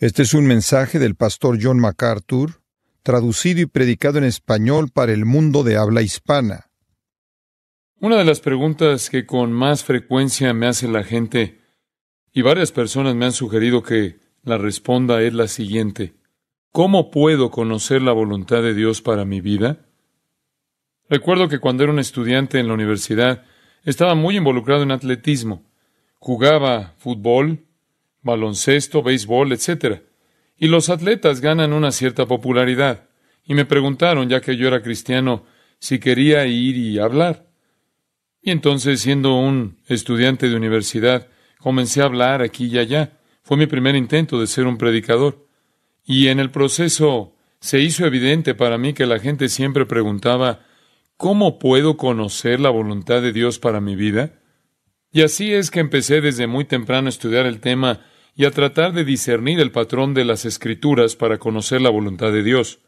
Este es un mensaje del pastor John MacArthur, traducido y predicado en español para el mundo de habla hispana. Una de las preguntas que con más frecuencia me hace la gente, y varias personas me han sugerido que la responda, es la siguiente. ¿Cómo puedo conocer la voluntad de Dios para mi vida? Recuerdo que cuando era un estudiante en la universidad estaba muy involucrado en atletismo. Jugaba fútbol, baloncesto, béisbol, etc. Y los atletas ganan una cierta popularidad. Y me preguntaron, ya que yo era cristiano, si quería ir y hablar. Y entonces, siendo un estudiante de universidad, comencé a hablar aquí y allá. Fue mi primer intento de ser un predicador. Y en el proceso se hizo evidente para mí que la gente siempre preguntaba, ¿cómo puedo conocer la voluntad de Dios para mi vida? Y así es que empecé desde muy temprano a estudiar el tema y a tratar de discernir el patrón de las escrituras para conocer la voluntad de Dios.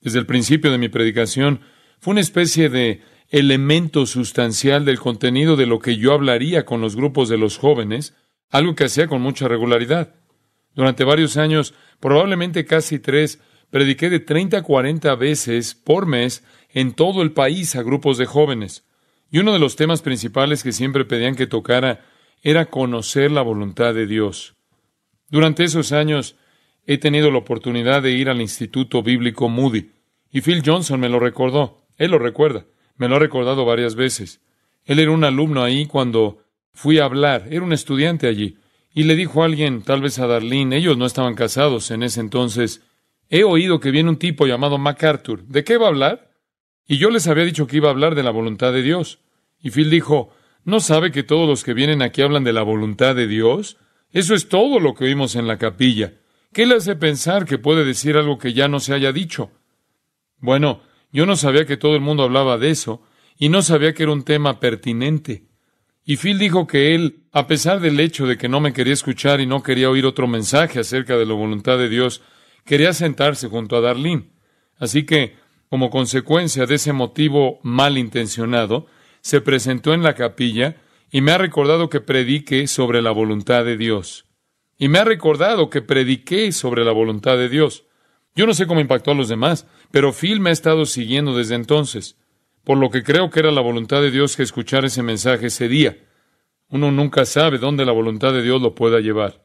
Desde el principio de mi predicación fue una especie de elemento sustancial del contenido de lo que yo hablaría con los grupos de los jóvenes, algo que hacía con mucha regularidad. Durante varios años, probablemente casi tres, prediqué de 30 a 40 veces por mes en todo el país a grupos de jóvenes. Y uno de los temas principales que siempre pedían que tocara era conocer la voluntad de Dios. Durante esos años he tenido la oportunidad de ir al Instituto Bíblico Moody y Phil Johnson me lo recordó. Él lo recuerda. Me lo ha recordado varias veces. Él era un alumno ahí cuando fui a hablar. Era un estudiante allí. Y le dijo a alguien, tal vez a Darlene, ellos no estaban casados en ese entonces, he oído que viene un tipo llamado MacArthur. ¿De qué va a hablar? Y yo les había dicho que iba a hablar de la voluntad de Dios. Y Phil dijo, ¿no sabe que todos los que vienen aquí hablan de la voluntad de Dios? Eso es todo lo que oímos en la capilla. ¿Qué le hace pensar que puede decir algo que ya no se haya dicho? Bueno, yo no sabía que todo el mundo hablaba de eso, y no sabía que era un tema pertinente. Y Phil dijo que él, a pesar del hecho de que no me quería escuchar y no quería oír otro mensaje acerca de la voluntad de Dios, quería sentarse junto a Darlín. Así que, como consecuencia de ese motivo malintencionado, se presentó en la capilla y me ha recordado que predique sobre la voluntad de Dios. Y me ha recordado que prediqué sobre la voluntad de Dios. Yo no sé cómo impactó a los demás, pero Phil me ha estado siguiendo desde entonces, por lo que creo que era la voluntad de Dios que escuchar ese mensaje ese día. Uno nunca sabe dónde la voluntad de Dios lo pueda llevar.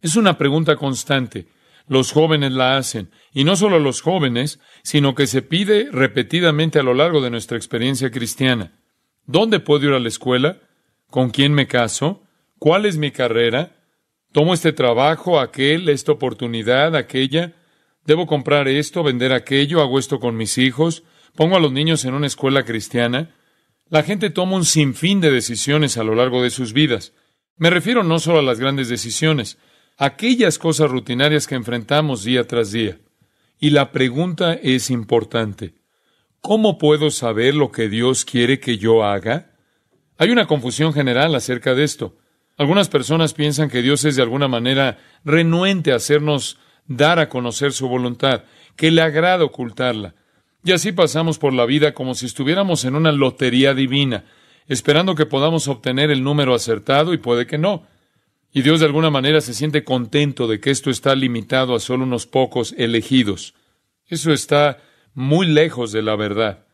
Es una pregunta constante. Los jóvenes la hacen, y no solo los jóvenes, sino que se pide repetidamente a lo largo de nuestra experiencia cristiana. ¿Dónde puedo ir a la escuela? ¿Con quién me caso? ¿Cuál es mi carrera? ¿Tomo este trabajo, aquel, esta oportunidad, aquella? ¿Debo comprar esto, vender aquello? ¿Hago esto con mis hijos? ¿Pongo a los niños en una escuela cristiana? La gente toma un sinfín de decisiones a lo largo de sus vidas. Me refiero no solo a las grandes decisiones, aquellas cosas rutinarias que enfrentamos día tras día. Y la pregunta es importante. ¿Cómo puedo saber lo que Dios quiere que yo haga? Hay una confusión general acerca de esto. Algunas personas piensan que Dios es de alguna manera renuente a hacernos dar a conocer su voluntad, que le agrada ocultarla. Y así pasamos por la vida como si estuviéramos en una lotería divina, esperando que podamos obtener el número acertado y puede que no. Y Dios de alguna manera se siente contento de que esto está limitado a solo unos pocos elegidos. Eso está muy lejos de la verdad.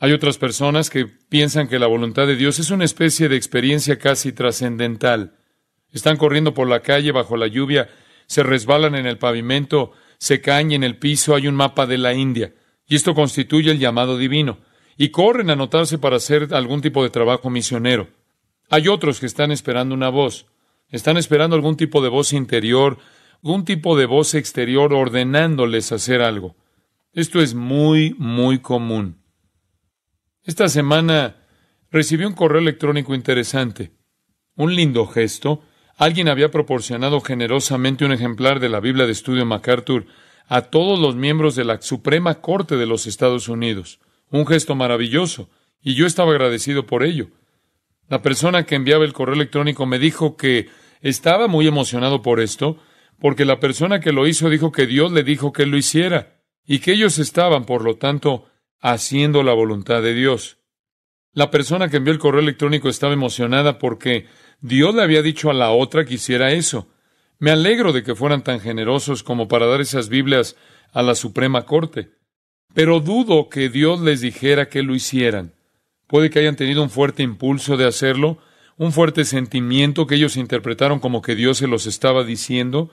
Hay otras personas que piensan que la voluntad de Dios es una especie de experiencia casi trascendental. Están corriendo por la calle bajo la lluvia, se resbalan en el pavimento, se caen en el piso hay un mapa de la India, y esto constituye el llamado divino, y corren a notarse para hacer algún tipo de trabajo misionero. Hay otros que están esperando una voz, están esperando algún tipo de voz interior, algún tipo de voz exterior ordenándoles hacer algo. Esto es muy, muy común. Esta semana recibí un correo electrónico interesante. Un lindo gesto. Alguien había proporcionado generosamente un ejemplar de la Biblia de Estudio MacArthur a todos los miembros de la Suprema Corte de los Estados Unidos. Un gesto maravilloso, y yo estaba agradecido por ello. La persona que enviaba el correo electrónico me dijo que estaba muy emocionado por esto, porque la persona que lo hizo dijo que Dios le dijo que lo hiciera y que ellos estaban, por lo tanto, haciendo la voluntad de Dios. La persona que envió el correo electrónico estaba emocionada porque Dios le había dicho a la otra que hiciera eso. Me alegro de que fueran tan generosos como para dar esas Biblias a la Suprema Corte. Pero dudo que Dios les dijera que lo hicieran. Puede que hayan tenido un fuerte impulso de hacerlo, un fuerte sentimiento que ellos interpretaron como que Dios se los estaba diciendo,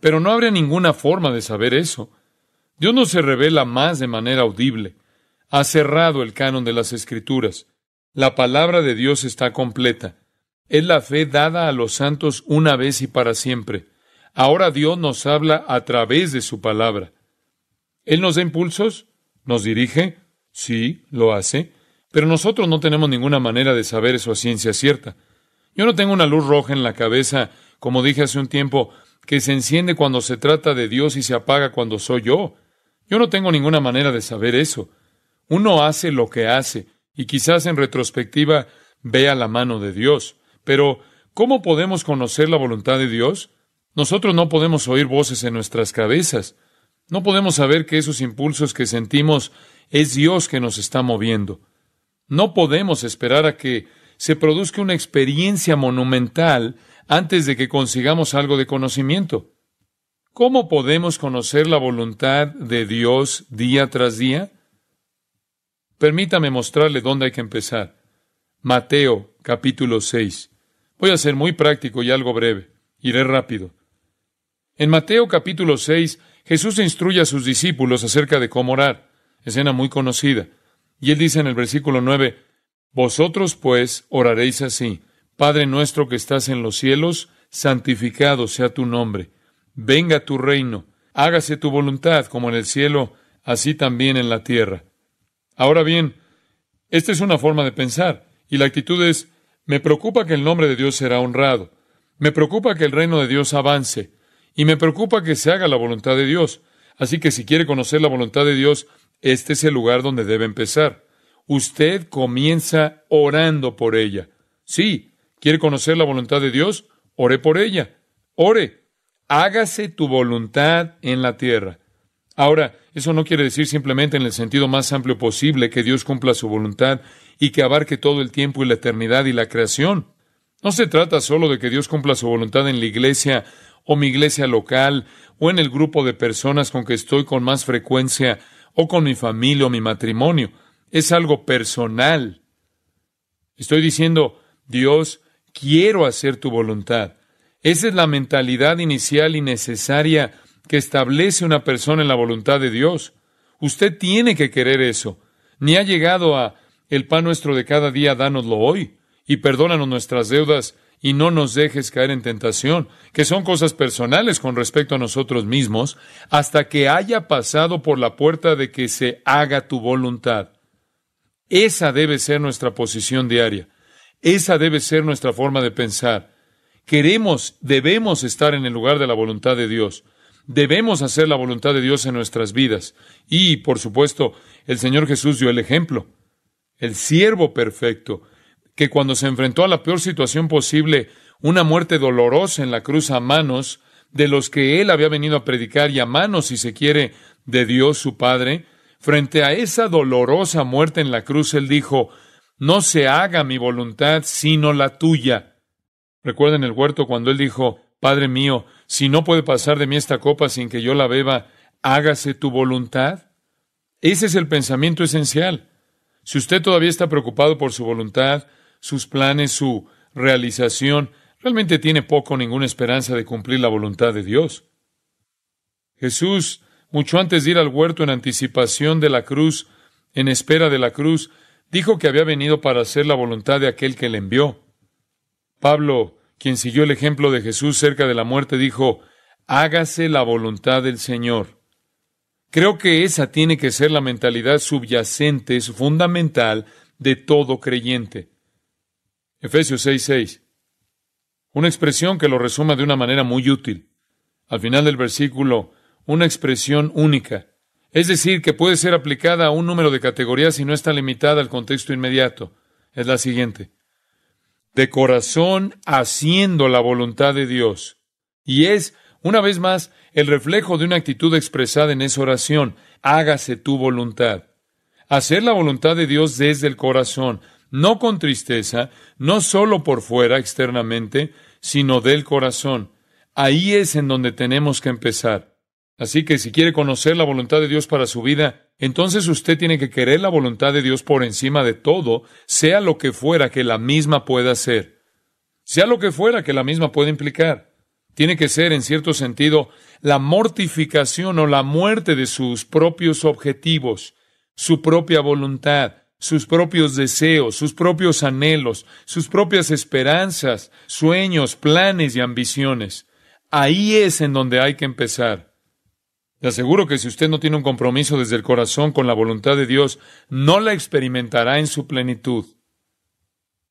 pero no habría ninguna forma de saber eso. Dios no se revela más de manera audible. Ha cerrado el canon de las Escrituras. La palabra de Dios está completa. Es la fe dada a los santos una vez y para siempre. Ahora Dios nos habla a través de su palabra. Él nos da impulsos, nos dirige, sí, lo hace, pero nosotros no tenemos ninguna manera de saber eso a ciencia cierta. Yo no tengo una luz roja en la cabeza, como dije hace un tiempo, que se enciende cuando se trata de Dios y se apaga cuando soy yo. Yo no tengo ninguna manera de saber eso. Uno hace lo que hace y quizás en retrospectiva vea la mano de Dios. Pero, ¿cómo podemos conocer la voluntad de Dios? Nosotros no podemos oír voces en nuestras cabezas. No podemos saber que esos impulsos que sentimos es Dios que nos está moviendo. No podemos esperar a que se produzca una experiencia monumental antes de que consigamos algo de conocimiento. ¿Cómo podemos conocer la voluntad de Dios día tras día? Permítame mostrarle dónde hay que empezar. Mateo capítulo 6. Voy a ser muy práctico y algo breve. Iré rápido. En Mateo capítulo 6, Jesús instruye a sus discípulos acerca de cómo orar, escena muy conocida. Y él dice en el versículo 9, Vosotros pues oraréis así, Padre nuestro que estás en los cielos, santificado sea tu nombre venga tu reino, hágase tu voluntad como en el cielo, así también en la tierra. Ahora bien, esta es una forma de pensar, y la actitud es, me preocupa que el nombre de Dios será honrado, me preocupa que el reino de Dios avance, y me preocupa que se haga la voluntad de Dios. Así que si quiere conocer la voluntad de Dios, este es el lugar donde debe empezar. Usted comienza orando por ella. Sí, ¿quiere conocer la voluntad de Dios? Ore por ella. Ore hágase tu voluntad en la tierra. Ahora, eso no quiere decir simplemente en el sentido más amplio posible que Dios cumpla su voluntad y que abarque todo el tiempo y la eternidad y la creación. No se trata solo de que Dios cumpla su voluntad en la iglesia o mi iglesia local o en el grupo de personas con que estoy con más frecuencia o con mi familia o mi matrimonio. Es algo personal. Estoy diciendo, Dios, quiero hacer tu voluntad. Esa es la mentalidad inicial y necesaria que establece una persona en la voluntad de Dios. Usted tiene que querer eso. Ni ha llegado a el pan nuestro de cada día, dánoslo hoy, y perdónanos nuestras deudas, y no nos dejes caer en tentación, que son cosas personales con respecto a nosotros mismos, hasta que haya pasado por la puerta de que se haga tu voluntad. Esa debe ser nuestra posición diaria. Esa debe ser nuestra forma de pensar. Queremos, debemos estar en el lugar de la voluntad de Dios. Debemos hacer la voluntad de Dios en nuestras vidas. Y, por supuesto, el Señor Jesús dio el ejemplo. El siervo perfecto, que cuando se enfrentó a la peor situación posible, una muerte dolorosa en la cruz a manos de los que él había venido a predicar y a manos, si se quiere, de Dios su Padre, frente a esa dolorosa muerte en la cruz, él dijo, No se haga mi voluntad sino la tuya. Recuerden el huerto cuando él dijo, Padre mío, si no puede pasar de mí esta copa sin que yo la beba, hágase tu voluntad. Ese es el pensamiento esencial. Si usted todavía está preocupado por su voluntad, sus planes, su realización, realmente tiene poco o ninguna esperanza de cumplir la voluntad de Dios. Jesús, mucho antes de ir al huerto en anticipación de la cruz, en espera de la cruz, dijo que había venido para hacer la voluntad de aquel que le envió. Pablo, quien siguió el ejemplo de Jesús cerca de la muerte, dijo, hágase la voluntad del Señor. Creo que esa tiene que ser la mentalidad subyacente, es fundamental de todo creyente. Efesios 6:6. Una expresión que lo resuma de una manera muy útil. Al final del versículo, una expresión única. Es decir, que puede ser aplicada a un número de categorías y no está limitada al contexto inmediato. Es la siguiente de corazón haciendo la voluntad de Dios. Y es, una vez más, el reflejo de una actitud expresada en esa oración, hágase tu voluntad. Hacer la voluntad de Dios desde el corazón, no con tristeza, no solo por fuera externamente, sino del corazón. Ahí es en donde tenemos que empezar. Así que si quiere conocer la voluntad de Dios para su vida, entonces usted tiene que querer la voluntad de Dios por encima de todo, sea lo que fuera que la misma pueda ser, sea lo que fuera que la misma pueda implicar. Tiene que ser, en cierto sentido, la mortificación o la muerte de sus propios objetivos, su propia voluntad, sus propios deseos, sus propios anhelos, sus propias esperanzas, sueños, planes y ambiciones. Ahí es en donde hay que empezar. Le aseguro que si usted no tiene un compromiso desde el corazón con la voluntad de Dios, no la experimentará en su plenitud.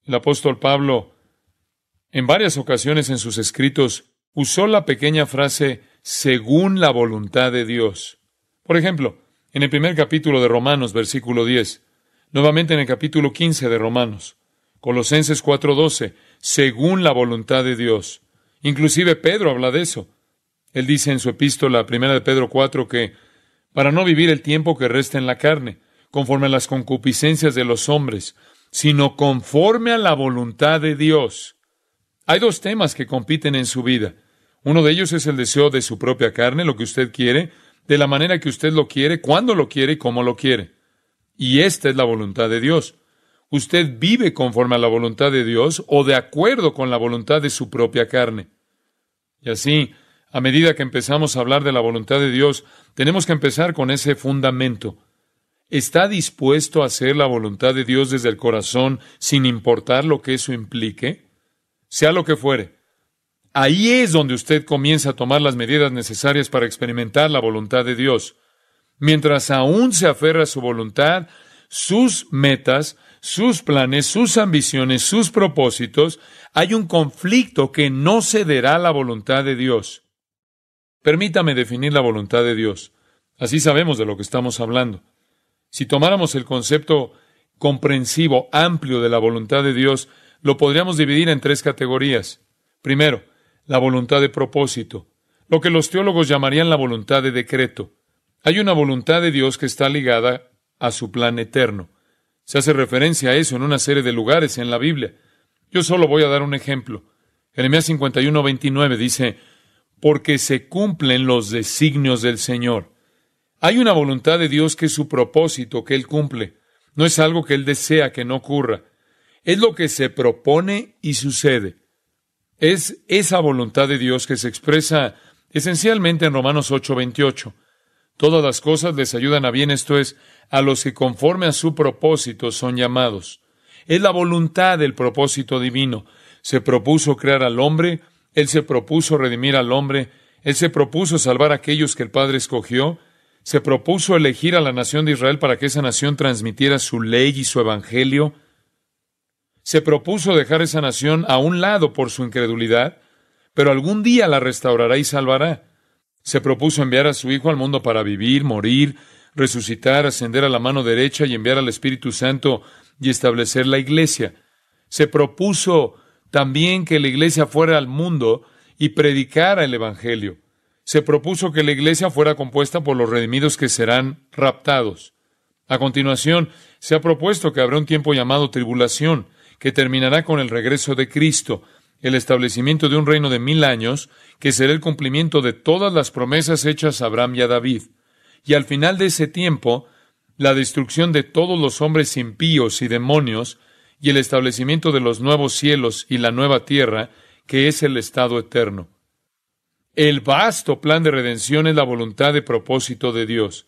El apóstol Pablo, en varias ocasiones en sus escritos, usó la pequeña frase según la voluntad de Dios. Por ejemplo, en el primer capítulo de Romanos, versículo 10, nuevamente en el capítulo 15 de Romanos, Colosenses 4:12, según la voluntad de Dios. Inclusive Pedro habla de eso. Él dice en su epístola, primera de Pedro 4, que para no vivir el tiempo que resta en la carne, conforme a las concupiscencias de los hombres, sino conforme a la voluntad de Dios. Hay dos temas que compiten en su vida. Uno de ellos es el deseo de su propia carne, lo que usted quiere, de la manera que usted lo quiere, cuándo lo quiere y cómo lo quiere. Y esta es la voluntad de Dios. Usted vive conforme a la voluntad de Dios o de acuerdo con la voluntad de su propia carne. Y así, a medida que empezamos a hablar de la voluntad de Dios, tenemos que empezar con ese fundamento. ¿Está dispuesto a hacer la voluntad de Dios desde el corazón sin importar lo que eso implique? Sea lo que fuere. Ahí es donde usted comienza a tomar las medidas necesarias para experimentar la voluntad de Dios. Mientras aún se aferra a su voluntad, sus metas, sus planes, sus ambiciones, sus propósitos, hay un conflicto que no cederá a la voluntad de Dios. Permítame definir la voluntad de Dios. Así sabemos de lo que estamos hablando. Si tomáramos el concepto comprensivo, amplio de la voluntad de Dios, lo podríamos dividir en tres categorías. Primero, la voluntad de propósito, lo que los teólogos llamarían la voluntad de decreto. Hay una voluntad de Dios que está ligada a su plan eterno. Se hace referencia a eso en una serie de lugares en la Biblia. Yo solo voy a dar un ejemplo. Jeremías 51, 29 dice, porque se cumplen los designios del Señor. Hay una voluntad de Dios que es su propósito, que Él cumple. No es algo que Él desea que no ocurra. Es lo que se propone y sucede. Es esa voluntad de Dios que se expresa esencialmente en Romanos 8:28. Todas las cosas les ayudan a bien, esto es, a los que conforme a su propósito son llamados. Es la voluntad del propósito divino. Se propuso crear al hombre él se propuso redimir al hombre, Él se propuso salvar a aquellos que el Padre escogió, se propuso elegir a la nación de Israel para que esa nación transmitiera su ley y su evangelio, se propuso dejar esa nación a un lado por su incredulidad, pero algún día la restaurará y salvará. Se propuso enviar a su Hijo al mundo para vivir, morir, resucitar, ascender a la mano derecha y enviar al Espíritu Santo y establecer la iglesia. Se propuso también que la iglesia fuera al mundo y predicara el Evangelio. Se propuso que la iglesia fuera compuesta por los redimidos que serán raptados. A continuación, se ha propuesto que habrá un tiempo llamado tribulación, que terminará con el regreso de Cristo, el establecimiento de un reino de mil años, que será el cumplimiento de todas las promesas hechas a Abraham y a David. Y al final de ese tiempo, la destrucción de todos los hombres impíos y demonios, y el establecimiento de los nuevos cielos y la nueva tierra, que es el estado eterno. El vasto plan de redención es la voluntad de propósito de Dios,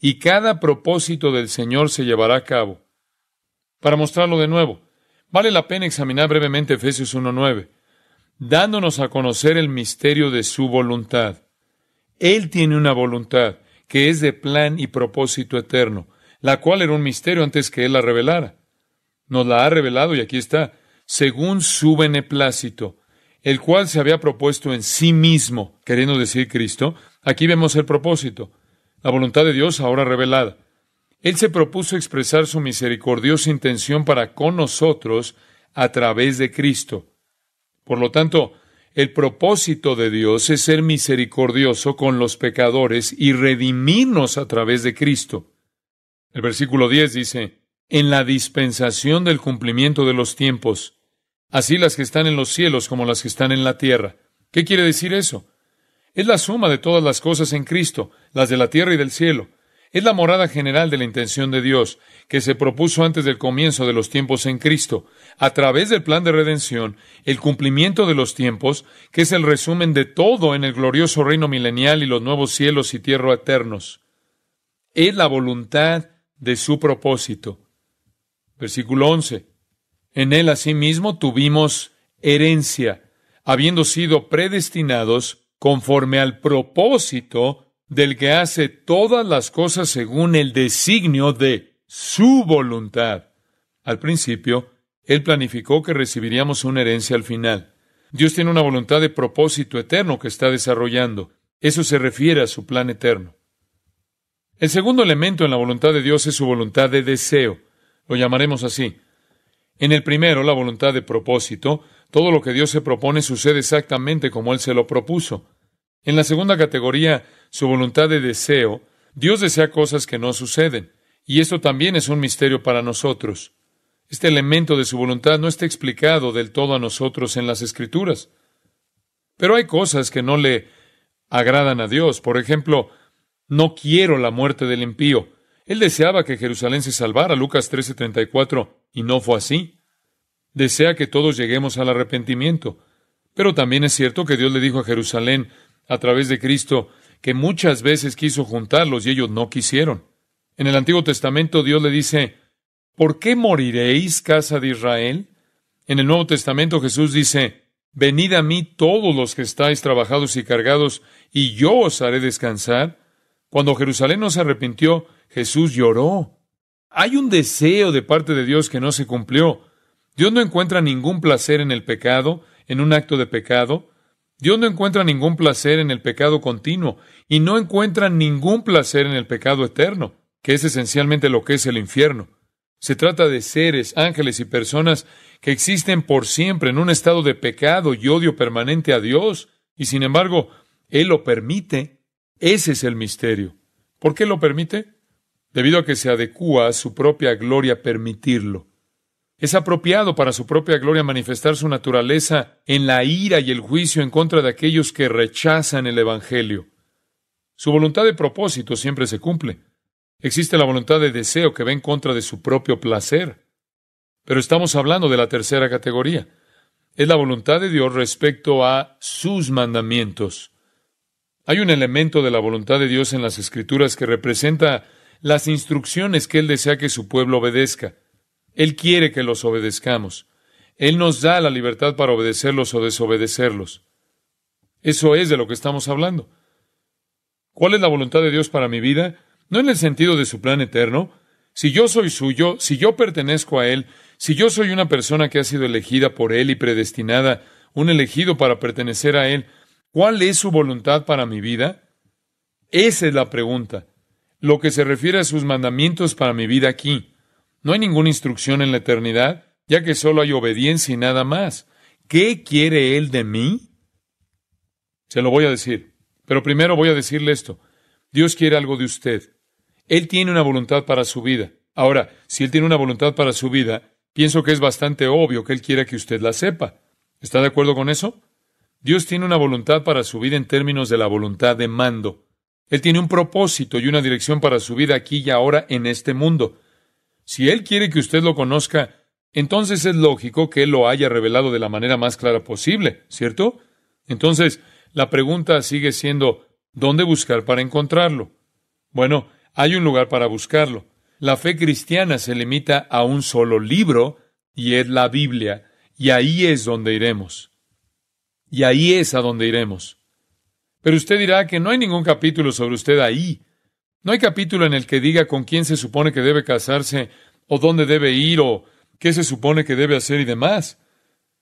y cada propósito del Señor se llevará a cabo. Para mostrarlo de nuevo, vale la pena examinar brevemente Efesios 1.9, dándonos a conocer el misterio de su voluntad. Él tiene una voluntad que es de plan y propósito eterno, la cual era un misterio antes que Él la revelara nos la ha revelado y aquí está, según su beneplácito, el cual se había propuesto en sí mismo, queriendo decir Cristo, aquí vemos el propósito, la voluntad de Dios ahora revelada. Él se propuso expresar su misericordiosa intención para con nosotros a través de Cristo. Por lo tanto, el propósito de Dios es ser misericordioso con los pecadores y redimirnos a través de Cristo. El versículo 10 dice, en la dispensación del cumplimiento de los tiempos, así las que están en los cielos como las que están en la tierra. ¿Qué quiere decir eso? Es la suma de todas las cosas en Cristo, las de la tierra y del cielo. Es la morada general de la intención de Dios, que se propuso antes del comienzo de los tiempos en Cristo, a través del plan de redención, el cumplimiento de los tiempos, que es el resumen de todo en el glorioso reino milenial y los nuevos cielos y tierra eternos. Es la voluntad de su propósito. Versículo 11. En él asimismo tuvimos herencia, habiendo sido predestinados conforme al propósito del que hace todas las cosas según el designio de su voluntad. Al principio, él planificó que recibiríamos una herencia al final. Dios tiene una voluntad de propósito eterno que está desarrollando. Eso se refiere a su plan eterno. El segundo elemento en la voluntad de Dios es su voluntad de deseo. Lo llamaremos así. En el primero, la voluntad de propósito, todo lo que Dios se propone sucede exactamente como Él se lo propuso. En la segunda categoría, su voluntad de deseo, Dios desea cosas que no suceden, y esto también es un misterio para nosotros. Este elemento de su voluntad no está explicado del todo a nosotros en las Escrituras. Pero hay cosas que no le agradan a Dios. Por ejemplo, no quiero la muerte del impío. Él deseaba que Jerusalén se salvara, Lucas 13:34, y no fue así. Desea que todos lleguemos al arrepentimiento. Pero también es cierto que Dios le dijo a Jerusalén, a través de Cristo, que muchas veces quiso juntarlos y ellos no quisieron. En el Antiguo Testamento Dios le dice, ¿por qué moriréis, casa de Israel? En el Nuevo Testamento Jesús dice, Venid a mí todos los que estáis trabajados y cargados, y yo os haré descansar. Cuando Jerusalén no se arrepintió, Jesús lloró. Hay un deseo de parte de Dios que no se cumplió. Dios no encuentra ningún placer en el pecado, en un acto de pecado. Dios no encuentra ningún placer en el pecado continuo y no encuentra ningún placer en el pecado eterno, que es esencialmente lo que es el infierno. Se trata de seres, ángeles y personas que existen por siempre en un estado de pecado y odio permanente a Dios, y sin embargo, Él lo permite. Ese es el misterio. ¿Por qué lo permite? debido a que se adecúa a su propia gloria permitirlo. Es apropiado para su propia gloria manifestar su naturaleza en la ira y el juicio en contra de aquellos que rechazan el Evangelio. Su voluntad de propósito siempre se cumple. Existe la voluntad de deseo que va en contra de su propio placer. Pero estamos hablando de la tercera categoría. Es la voluntad de Dios respecto a sus mandamientos. Hay un elemento de la voluntad de Dios en las Escrituras que representa las instrucciones que Él desea que su pueblo obedezca. Él quiere que los obedezcamos. Él nos da la libertad para obedecerlos o desobedecerlos. Eso es de lo que estamos hablando. ¿Cuál es la voluntad de Dios para mi vida? No en el sentido de su plan eterno. Si yo soy suyo, si yo pertenezco a Él, si yo soy una persona que ha sido elegida por Él y predestinada, un elegido para pertenecer a Él, ¿cuál es su voluntad para mi vida? Esa es la pregunta lo que se refiere a sus mandamientos para mi vida aquí. No hay ninguna instrucción en la eternidad, ya que solo hay obediencia y nada más. ¿Qué quiere Él de mí? Se lo voy a decir. Pero primero voy a decirle esto. Dios quiere algo de usted. Él tiene una voluntad para su vida. Ahora, si Él tiene una voluntad para su vida, pienso que es bastante obvio que Él quiera que usted la sepa. ¿Está de acuerdo con eso? Dios tiene una voluntad para su vida en términos de la voluntad de mando. Él tiene un propósito y una dirección para su vida aquí y ahora en este mundo. Si Él quiere que usted lo conozca, entonces es lógico que Él lo haya revelado de la manera más clara posible, ¿cierto? Entonces, la pregunta sigue siendo, ¿dónde buscar para encontrarlo? Bueno, hay un lugar para buscarlo. La fe cristiana se limita a un solo libro, y es la Biblia, y ahí es donde iremos. Y ahí es a donde iremos. Pero usted dirá que no hay ningún capítulo sobre usted ahí. No hay capítulo en el que diga con quién se supone que debe casarse, o dónde debe ir, o qué se supone que debe hacer y demás.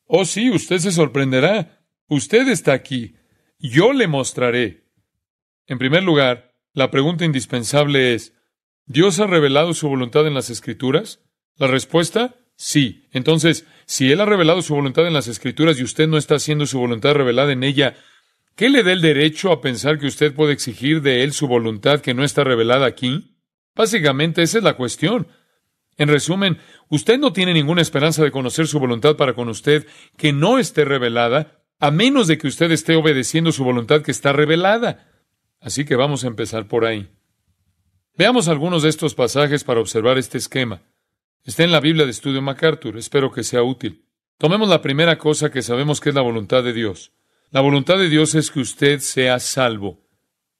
Oh sí, usted se sorprenderá. Usted está aquí. Yo le mostraré. En primer lugar, la pregunta indispensable es, ¿Dios ha revelado su voluntad en las Escrituras? La respuesta, sí. Entonces, si Él ha revelado su voluntad en las Escrituras y usted no está haciendo su voluntad revelada en ella, ¿Qué le da el derecho a pensar que usted puede exigir de él su voluntad que no está revelada aquí? Básicamente esa es la cuestión. En resumen, usted no tiene ninguna esperanza de conocer su voluntad para con usted que no esté revelada, a menos de que usted esté obedeciendo su voluntad que está revelada. Así que vamos a empezar por ahí. Veamos algunos de estos pasajes para observar este esquema. Está en la Biblia de Estudio MacArthur, espero que sea útil. Tomemos la primera cosa que sabemos que es la voluntad de Dios. La voluntad de Dios es que usted sea salvo.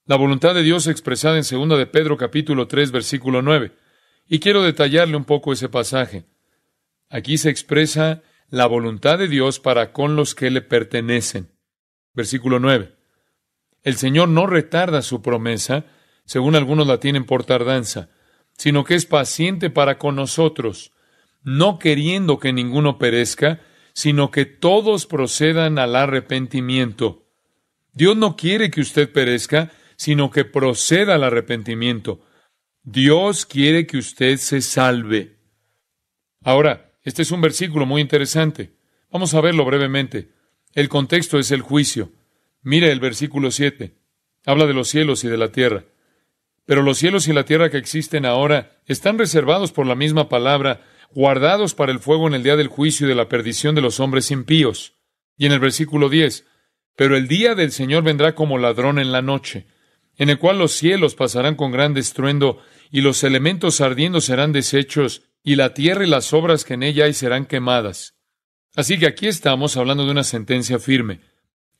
La voluntad de Dios expresada en 2 de Pedro capítulo 3 versículo 9. Y quiero detallarle un poco ese pasaje. Aquí se expresa la voluntad de Dios para con los que le pertenecen. Versículo 9. El Señor no retarda su promesa, según algunos la tienen por tardanza, sino que es paciente para con nosotros, no queriendo que ninguno perezca, sino que todos procedan al arrepentimiento. Dios no quiere que usted perezca, sino que proceda al arrepentimiento. Dios quiere que usted se salve. Ahora, este es un versículo muy interesante. Vamos a verlo brevemente. El contexto es el juicio. Mire el versículo 7. Habla de los cielos y de la tierra. Pero los cielos y la tierra que existen ahora están reservados por la misma palabra guardados para el fuego en el día del juicio y de la perdición de los hombres impíos. Y en el versículo 10, pero el día del Señor vendrá como ladrón en la noche, en el cual los cielos pasarán con gran estruendo, y los elementos ardiendo serán deshechos, y la tierra y las obras que en ella hay serán quemadas. Así que aquí estamos hablando de una sentencia firme,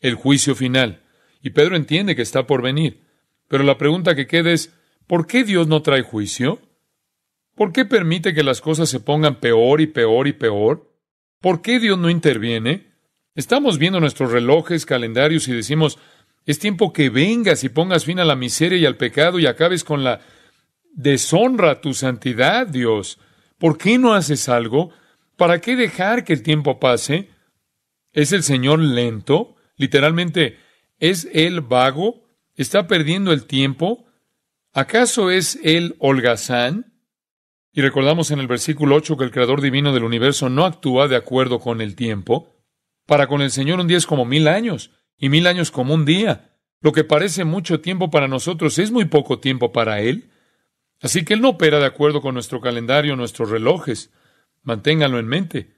el juicio final. Y Pedro entiende que está por venir. Pero la pregunta que queda es, ¿por qué Dios no trae juicio? ¿Por qué permite que las cosas se pongan peor y peor y peor? ¿Por qué Dios no interviene? Estamos viendo nuestros relojes, calendarios y decimos, es tiempo que vengas y pongas fin a la miseria y al pecado y acabes con la deshonra tu santidad, Dios. ¿Por qué no haces algo? ¿Para qué dejar que el tiempo pase? ¿Es el Señor lento? Literalmente, ¿es Él vago? ¿Está perdiendo el tiempo? ¿Acaso es Él holgazán? Y recordamos en el versículo 8 que el Creador Divino del universo no actúa de acuerdo con el tiempo. Para con el Señor un día es como mil años, y mil años como un día. Lo que parece mucho tiempo para nosotros es muy poco tiempo para Él. Así que Él no opera de acuerdo con nuestro calendario, nuestros relojes. Manténganlo en mente.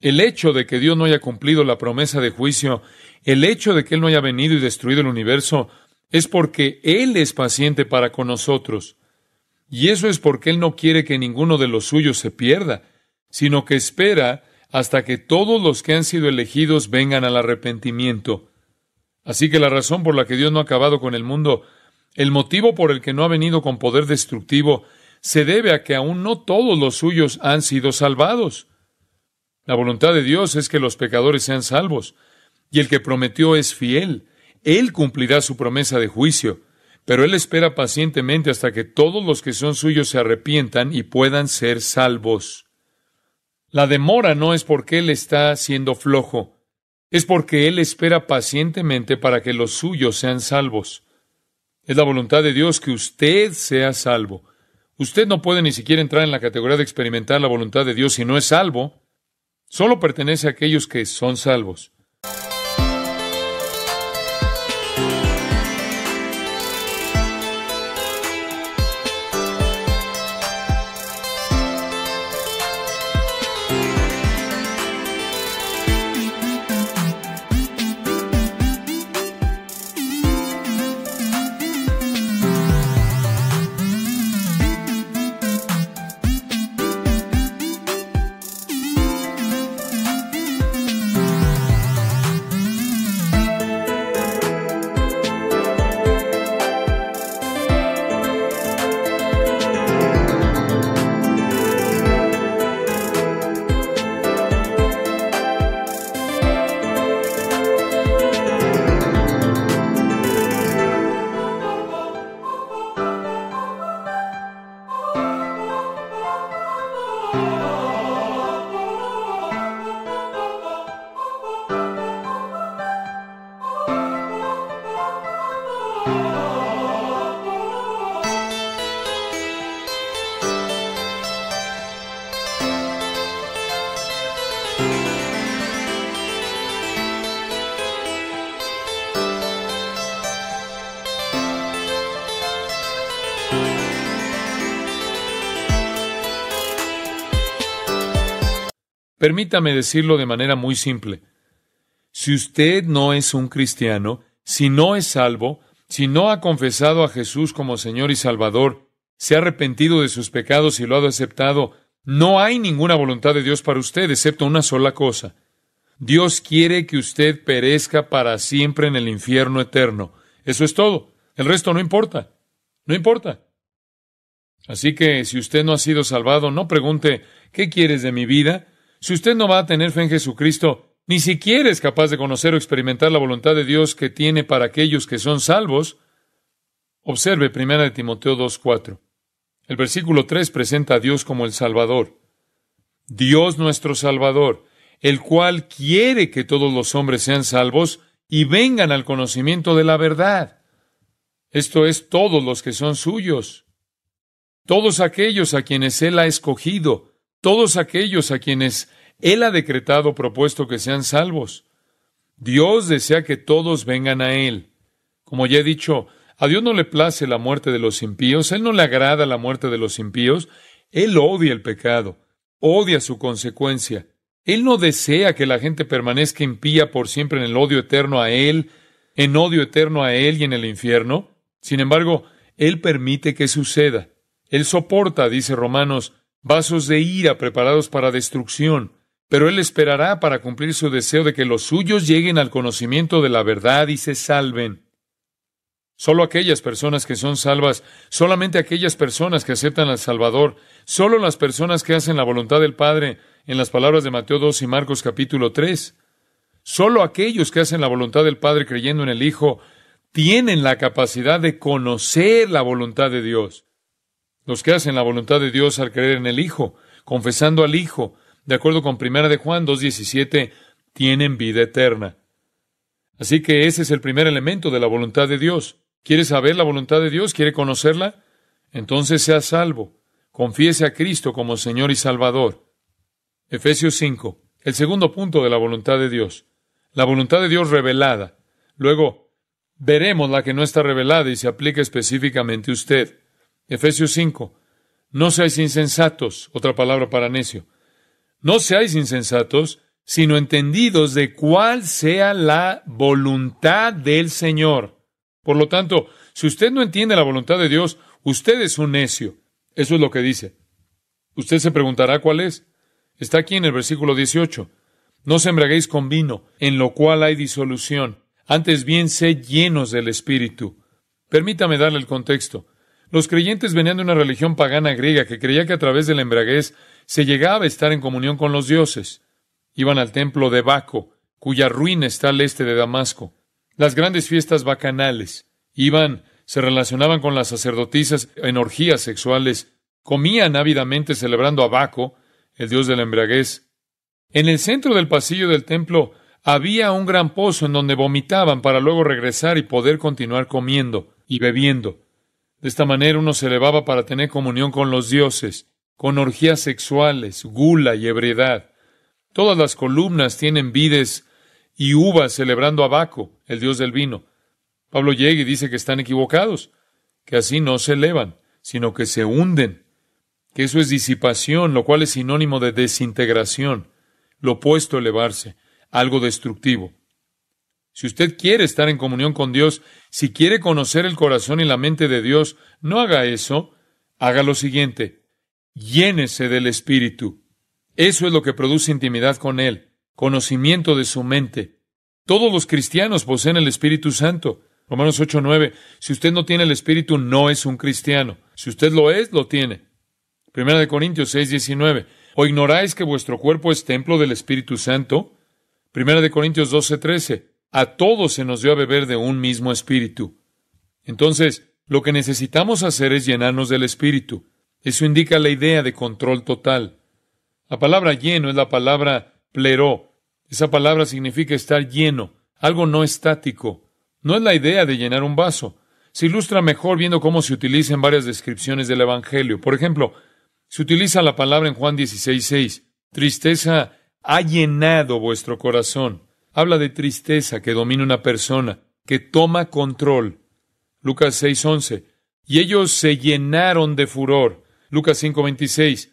El hecho de que Dios no haya cumplido la promesa de juicio, el hecho de que Él no haya venido y destruido el universo, es porque Él es paciente para con nosotros. Y eso es porque Él no quiere que ninguno de los suyos se pierda, sino que espera hasta que todos los que han sido elegidos vengan al arrepentimiento. Así que la razón por la que Dios no ha acabado con el mundo, el motivo por el que no ha venido con poder destructivo, se debe a que aún no todos los suyos han sido salvados. La voluntad de Dios es que los pecadores sean salvos, y el que prometió es fiel. Él cumplirá su promesa de juicio. Pero Él espera pacientemente hasta que todos los que son suyos se arrepientan y puedan ser salvos. La demora no es porque Él está siendo flojo, es porque Él espera pacientemente para que los suyos sean salvos. Es la voluntad de Dios que usted sea salvo. Usted no puede ni siquiera entrar en la categoría de experimentar la voluntad de Dios si no es salvo. Solo pertenece a aquellos que son salvos. Permítame decirlo de manera muy simple. Si usted no es un cristiano, si no es salvo, si no ha confesado a Jesús como Señor y Salvador, se ha arrepentido de sus pecados y lo ha aceptado, no hay ninguna voluntad de Dios para usted, excepto una sola cosa. Dios quiere que usted perezca para siempre en el infierno eterno. Eso es todo. El resto no importa. No importa. Así que si usted no ha sido salvado, no pregunte, ¿qué quieres de mi vida? Si usted no va a tener fe en Jesucristo, ni siquiera es capaz de conocer o experimentar la voluntad de Dios que tiene para aquellos que son salvos, observe 1 de Timoteo 2.4. El versículo 3 presenta a Dios como el Salvador. Dios nuestro Salvador, el cual quiere que todos los hombres sean salvos y vengan al conocimiento de la verdad. Esto es todos los que son suyos, todos aquellos a quienes Él ha escogido, todos aquellos a quienes Él ha decretado propuesto que sean salvos. Dios desea que todos vengan a Él. Como ya he dicho, a Dios no le place la muerte de los impíos, Él no le agrada la muerte de los impíos, Él odia el pecado, odia su consecuencia. Él no desea que la gente permanezca impía por siempre en el odio eterno a Él, en odio eterno a Él y en el infierno. Sin embargo, Él permite que suceda. Él soporta, dice Romanos, vasos de ira preparados para destrucción, pero Él esperará para cumplir su deseo de que los suyos lleguen al conocimiento de la verdad y se salven. Solo aquellas personas que son salvas, solamente aquellas personas que aceptan al Salvador, solo las personas que hacen la voluntad del Padre, en las palabras de Mateo 2 y Marcos capítulo 3, solo aquellos que hacen la voluntad del Padre creyendo en el Hijo, tienen la capacidad de conocer la voluntad de Dios los que hacen la voluntad de Dios al creer en el Hijo, confesando al Hijo, de acuerdo con Primera de Juan 2.17, tienen vida eterna. Así que ese es el primer elemento de la voluntad de Dios. ¿Quiere saber la voluntad de Dios? ¿Quiere conocerla? Entonces sea salvo. Confiese a Cristo como Señor y Salvador. Efesios 5. El segundo punto de la voluntad de Dios. La voluntad de Dios revelada. Luego, veremos la que no está revelada y se aplica específicamente a usted. Efesios 5. No seáis insensatos, otra palabra para necio. No seáis insensatos, sino entendidos de cuál sea la voluntad del Señor. Por lo tanto, si usted no entiende la voluntad de Dios, usted es un necio. Eso es lo que dice. Usted se preguntará cuál es. Está aquí en el versículo 18. No sembraguéis con vino, en lo cual hay disolución. Antes bien, sé llenos del Espíritu. Permítame darle el contexto. Los creyentes venían de una religión pagana griega que creía que a través de la embriaguez se llegaba a estar en comunión con los dioses. Iban al templo de Baco, cuya ruina está al este de Damasco. Las grandes fiestas bacanales. Iban, se relacionaban con las sacerdotisas en orgías sexuales. Comían ávidamente celebrando a Baco, el dios de la embriaguez. En el centro del pasillo del templo había un gran pozo en donde vomitaban para luego regresar y poder continuar comiendo y bebiendo. De esta manera uno se elevaba para tener comunión con los dioses, con orgías sexuales, gula y ebriedad. Todas las columnas tienen vides y uvas celebrando a Baco, el dios del vino. Pablo llega y dice que están equivocados, que así no se elevan, sino que se hunden, que eso es disipación, lo cual es sinónimo de desintegración, lo opuesto a elevarse, algo destructivo. Si usted quiere estar en comunión con Dios, si quiere conocer el corazón y la mente de Dios, no haga eso, haga lo siguiente, llénese del Espíritu. Eso es lo que produce intimidad con Él, conocimiento de su mente. Todos los cristianos poseen el Espíritu Santo. Romanos 8:9, si usted no tiene el Espíritu, no es un cristiano. Si usted lo es, lo tiene. Primera de Corintios 6:19, ¿o ignoráis que vuestro cuerpo es templo del Espíritu Santo? Primera de Corintios 12:13, a todos se nos dio a beber de un mismo espíritu. Entonces, lo que necesitamos hacer es llenarnos del espíritu. Eso indica la idea de control total. La palabra lleno es la palabra pleró. Esa palabra significa estar lleno, algo no estático. No es la idea de llenar un vaso. Se ilustra mejor viendo cómo se utiliza en varias descripciones del Evangelio. Por ejemplo, se utiliza la palabra en Juan 16:6, tristeza ha llenado vuestro corazón. Habla de tristeza que domina una persona, que toma control. Lucas 6:11. Y ellos se llenaron de furor. Lucas 5:26.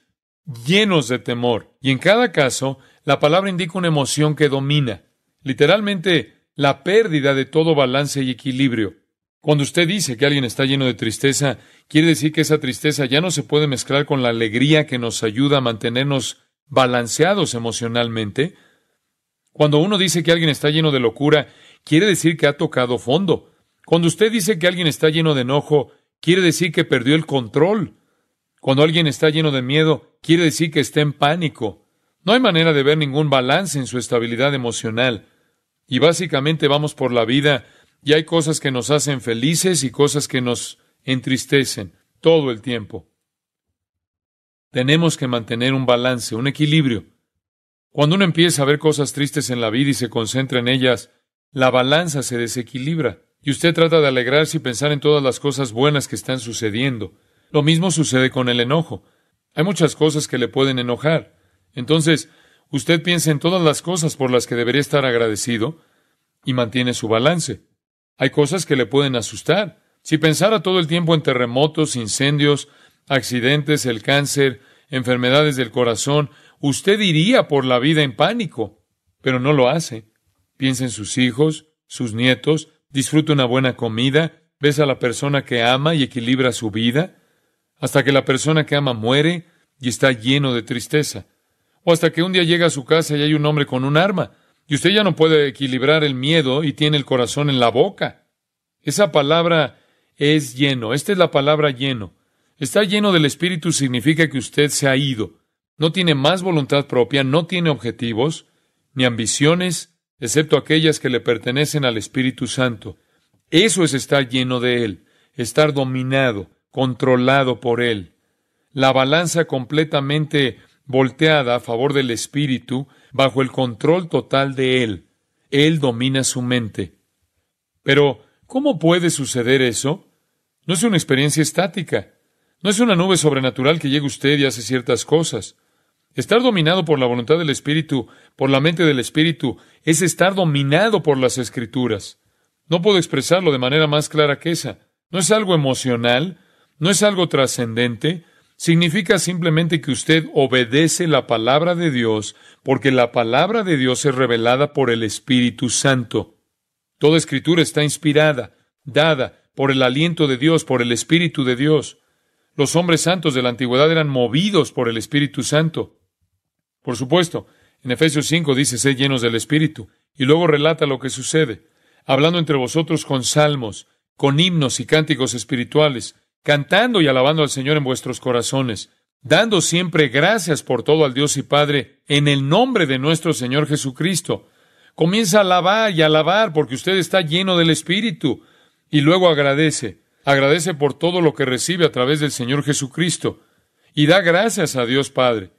Llenos de temor. Y en cada caso, la palabra indica una emoción que domina. Literalmente, la pérdida de todo balance y equilibrio. Cuando usted dice que alguien está lleno de tristeza, quiere decir que esa tristeza ya no se puede mezclar con la alegría que nos ayuda a mantenernos balanceados emocionalmente, cuando uno dice que alguien está lleno de locura, quiere decir que ha tocado fondo. Cuando usted dice que alguien está lleno de enojo, quiere decir que perdió el control. Cuando alguien está lleno de miedo, quiere decir que está en pánico. No hay manera de ver ningún balance en su estabilidad emocional. Y básicamente vamos por la vida y hay cosas que nos hacen felices y cosas que nos entristecen todo el tiempo. Tenemos que mantener un balance, un equilibrio. Cuando uno empieza a ver cosas tristes en la vida y se concentra en ellas, la balanza se desequilibra y usted trata de alegrarse y pensar en todas las cosas buenas que están sucediendo. Lo mismo sucede con el enojo. Hay muchas cosas que le pueden enojar. Entonces, usted piensa en todas las cosas por las que debería estar agradecido y mantiene su balance. Hay cosas que le pueden asustar. Si pensara todo el tiempo en terremotos, incendios, accidentes, el cáncer, enfermedades del corazón, Usted iría por la vida en pánico, pero no lo hace. Piensa en sus hijos, sus nietos, disfruta una buena comida, besa a la persona que ama y equilibra su vida, hasta que la persona que ama muere y está lleno de tristeza. O hasta que un día llega a su casa y hay un hombre con un arma, y usted ya no puede equilibrar el miedo y tiene el corazón en la boca. Esa palabra es lleno, esta es la palabra lleno. Está lleno del Espíritu significa que usted se ha ido, no tiene más voluntad propia, no tiene objetivos ni ambiciones, excepto aquellas que le pertenecen al Espíritu Santo. Eso es estar lleno de Él, estar dominado, controlado por Él. La balanza completamente volteada a favor del Espíritu, bajo el control total de Él. Él domina su mente. Pero, ¿cómo puede suceder eso? No es una experiencia estática. No es una nube sobrenatural que llega usted y hace ciertas cosas. Estar dominado por la voluntad del Espíritu, por la mente del Espíritu, es estar dominado por las Escrituras. No puedo expresarlo de manera más clara que esa. No es algo emocional, no es algo trascendente, significa simplemente que usted obedece la palabra de Dios, porque la palabra de Dios es revelada por el Espíritu Santo. Toda escritura está inspirada, dada por el aliento de Dios, por el Espíritu de Dios. Los hombres santos de la antigüedad eran movidos por el Espíritu Santo. Por supuesto, en Efesios 5 dice, sé llenos del Espíritu, y luego relata lo que sucede, hablando entre vosotros con salmos, con himnos y cánticos espirituales, cantando y alabando al Señor en vuestros corazones, dando siempre gracias por todo al Dios y Padre, en el nombre de nuestro Señor Jesucristo. Comienza a alabar y alabar porque usted está lleno del Espíritu, y luego agradece, agradece por todo lo que recibe a través del Señor Jesucristo, y da gracias a Dios Padre.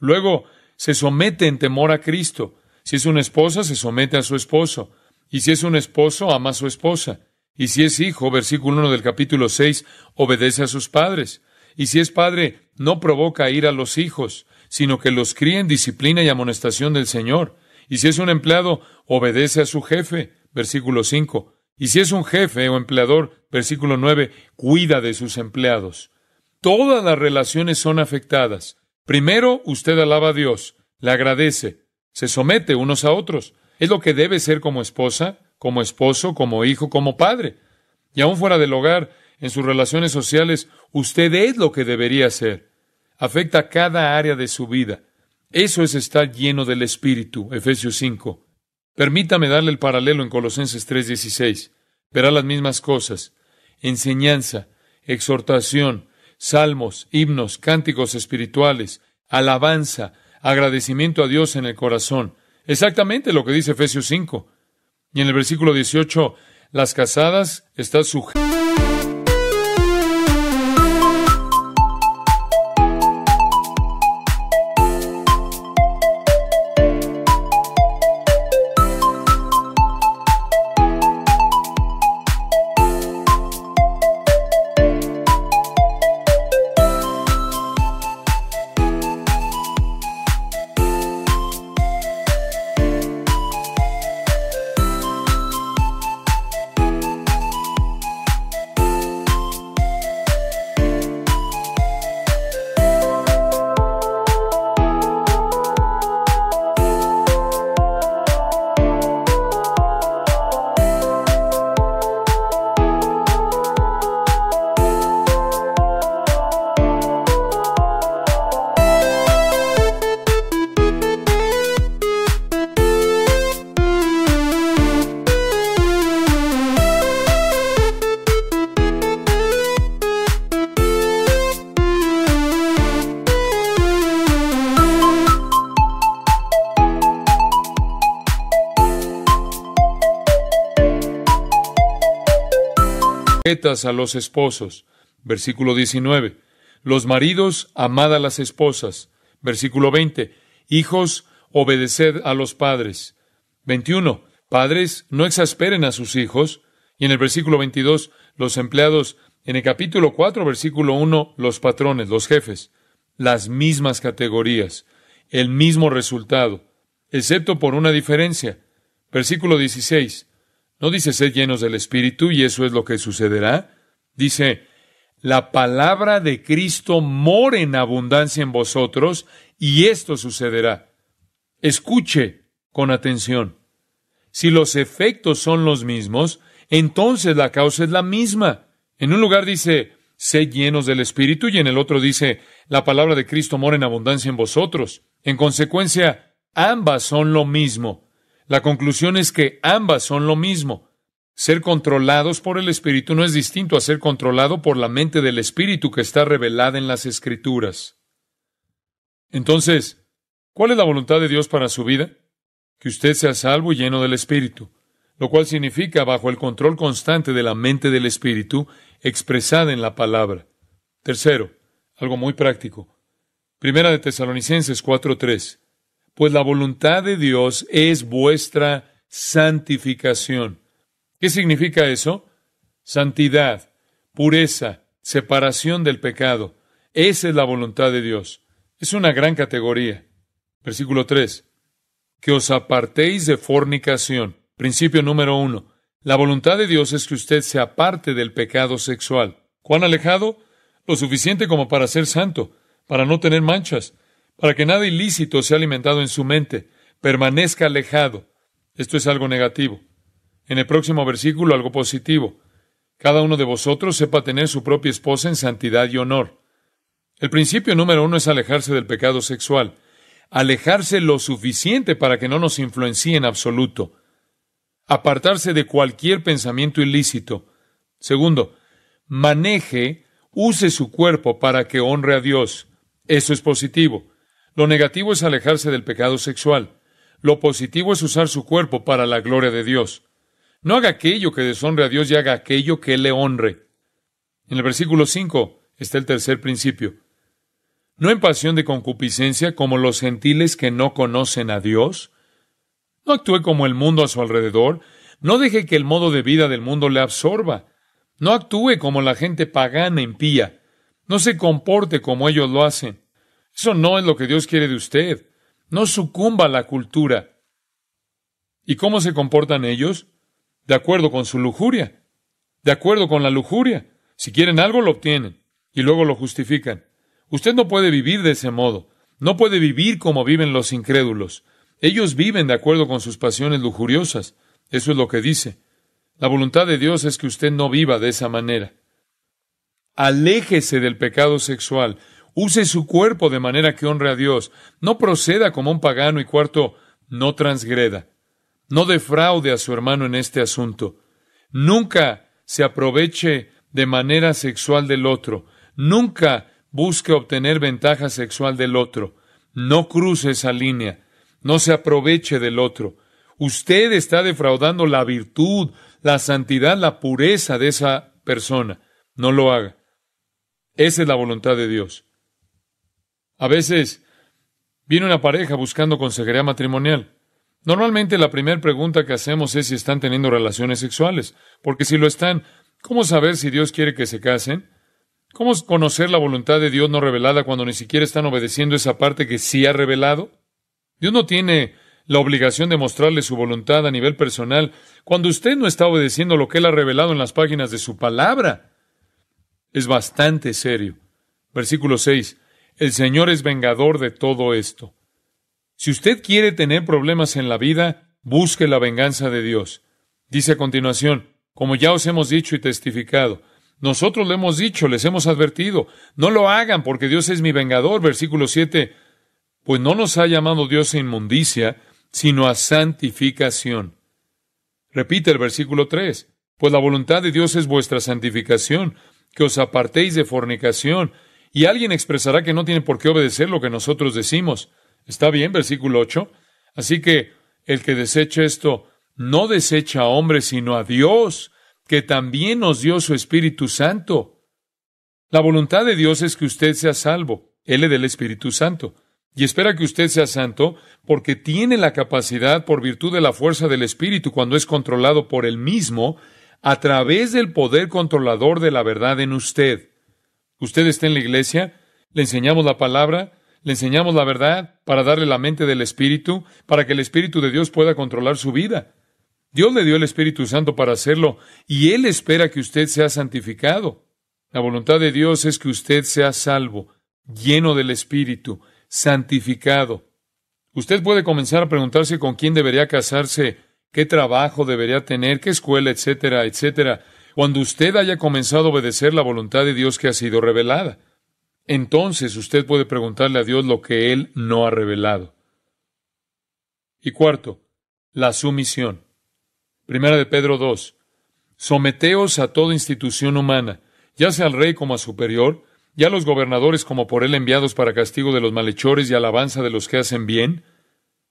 Luego se somete en temor a Cristo. Si es una esposa, se somete a su esposo. Y si es un esposo, ama a su esposa. Y si es hijo, versículo 1 del capítulo 6, obedece a sus padres. Y si es padre, no provoca ir a los hijos, sino que los cría en disciplina y amonestación del Señor. Y si es un empleado, obedece a su jefe, versículo 5. Y si es un jefe o empleador, versículo 9, cuida de sus empleados. Todas las relaciones son afectadas. Primero, usted alaba a Dios, le agradece, se somete unos a otros. Es lo que debe ser como esposa, como esposo, como hijo, como padre. Y aún fuera del hogar, en sus relaciones sociales, usted es lo que debería ser. Afecta cada área de su vida. Eso es estar lleno del Espíritu, Efesios 5. Permítame darle el paralelo en Colosenses 3:16. Verá las mismas cosas. Enseñanza, exhortación, salmos, himnos, cánticos espirituales, alabanza, agradecimiento a Dios en el corazón. Exactamente lo que dice Efesios 5. Y en el versículo 18, las casadas están sujetas a los esposos. Versículo 19. Los maridos, amad a las esposas. Versículo 20. Hijos, obedeced a los padres. 21. Padres, no exasperen a sus hijos. Y en el versículo 22, los empleados. En el capítulo 4, versículo 1, los patrones, los jefes. Las mismas categorías, el mismo resultado, excepto por una diferencia. Versículo 16. No dice sed llenos del Espíritu y eso es lo que sucederá. Dice, la palabra de Cristo mora en abundancia en vosotros y esto sucederá. Escuche con atención. Si los efectos son los mismos, entonces la causa es la misma. En un lugar dice, sed llenos del Espíritu y en el otro dice, la palabra de Cristo mora en abundancia en vosotros. En consecuencia, ambas son lo mismo. La conclusión es que ambas son lo mismo. Ser controlados por el Espíritu no es distinto a ser controlado por la mente del Espíritu que está revelada en las Escrituras. Entonces, ¿cuál es la voluntad de Dios para su vida? Que usted sea salvo y lleno del Espíritu, lo cual significa bajo el control constante de la mente del Espíritu expresada en la palabra. Tercero, algo muy práctico. Primera de Tesalonicenses 4:3 pues la voluntad de Dios es vuestra santificación. ¿Qué significa eso? Santidad, pureza, separación del pecado. Esa es la voluntad de Dios. Es una gran categoría. Versículo 3. Que os apartéis de fornicación. Principio número 1. La voluntad de Dios es que usted se aparte del pecado sexual. ¿Cuán alejado? Lo suficiente como para ser santo, para no tener manchas, para que nada ilícito sea alimentado en su mente, permanezca alejado. Esto es algo negativo. En el próximo versículo, algo positivo. Cada uno de vosotros sepa tener su propia esposa en santidad y honor. El principio número uno es alejarse del pecado sexual, alejarse lo suficiente para que no nos influencie en absoluto, apartarse de cualquier pensamiento ilícito. Segundo, maneje, use su cuerpo para que honre a Dios. Eso es positivo. Lo negativo es alejarse del pecado sexual. Lo positivo es usar su cuerpo para la gloria de Dios. No haga aquello que deshonre a Dios y haga aquello que le honre. En el versículo 5 está el tercer principio. No en pasión de concupiscencia como los gentiles que no conocen a Dios. No actúe como el mundo a su alrededor. No deje que el modo de vida del mundo le absorba. No actúe como la gente pagana impía. No se comporte como ellos lo hacen. Eso no es lo que Dios quiere de usted. No sucumba a la cultura. ¿Y cómo se comportan ellos? De acuerdo con su lujuria. De acuerdo con la lujuria. Si quieren algo, lo obtienen. Y luego lo justifican. Usted no puede vivir de ese modo. No puede vivir como viven los incrédulos. Ellos viven de acuerdo con sus pasiones lujuriosas. Eso es lo que dice. La voluntad de Dios es que usted no viva de esa manera. Aléjese del pecado sexual. Use su cuerpo de manera que honre a Dios. No proceda como un pagano y cuarto, no transgreda. No defraude a su hermano en este asunto. Nunca se aproveche de manera sexual del otro. Nunca busque obtener ventaja sexual del otro. No cruce esa línea. No se aproveche del otro. Usted está defraudando la virtud, la santidad, la pureza de esa persona. No lo haga. Esa es la voluntad de Dios. A veces viene una pareja buscando consejería matrimonial. Normalmente la primera pregunta que hacemos es si están teniendo relaciones sexuales, porque si lo están, ¿cómo saber si Dios quiere que se casen? ¿Cómo conocer la voluntad de Dios no revelada cuando ni siquiera están obedeciendo esa parte que sí ha revelado? Dios no tiene la obligación de mostrarle su voluntad a nivel personal cuando usted no está obedeciendo lo que Él ha revelado en las páginas de su palabra. Es bastante serio. Versículo 6. El Señor es vengador de todo esto. Si usted quiere tener problemas en la vida, busque la venganza de Dios. Dice a continuación, como ya os hemos dicho y testificado, nosotros le hemos dicho, les hemos advertido, no lo hagan porque Dios es mi vengador. Versículo 7, pues no nos ha llamado Dios a inmundicia, sino a santificación. Repite el versículo 3, pues la voluntad de Dios es vuestra santificación, que os apartéis de fornicación, y alguien expresará que no tiene por qué obedecer lo que nosotros decimos. Está bien, versículo 8. Así que el que desecha esto no desecha a hombres, sino a Dios, que también nos dio su Espíritu Santo. La voluntad de Dios es que usted sea salvo. Él es del Espíritu Santo. Y espera que usted sea santo porque tiene la capacidad, por virtud de la fuerza del Espíritu, cuando es controlado por él mismo, a través del poder controlador de la verdad en usted. Usted está en la iglesia, le enseñamos la palabra, le enseñamos la verdad para darle la mente del Espíritu, para que el Espíritu de Dios pueda controlar su vida. Dios le dio el Espíritu Santo para hacerlo y Él espera que usted sea santificado. La voluntad de Dios es que usted sea salvo, lleno del Espíritu, santificado. Usted puede comenzar a preguntarse con quién debería casarse, qué trabajo debería tener, qué escuela, etcétera, etcétera. Cuando usted haya comenzado a obedecer la voluntad de Dios que ha sido revelada, entonces usted puede preguntarle a Dios lo que Él no ha revelado. Y cuarto, la sumisión. Primera de Pedro 2. Someteos a toda institución humana, ya sea al rey como a superior, ya a los gobernadores como por él enviados para castigo de los malhechores y alabanza de los que hacen bien.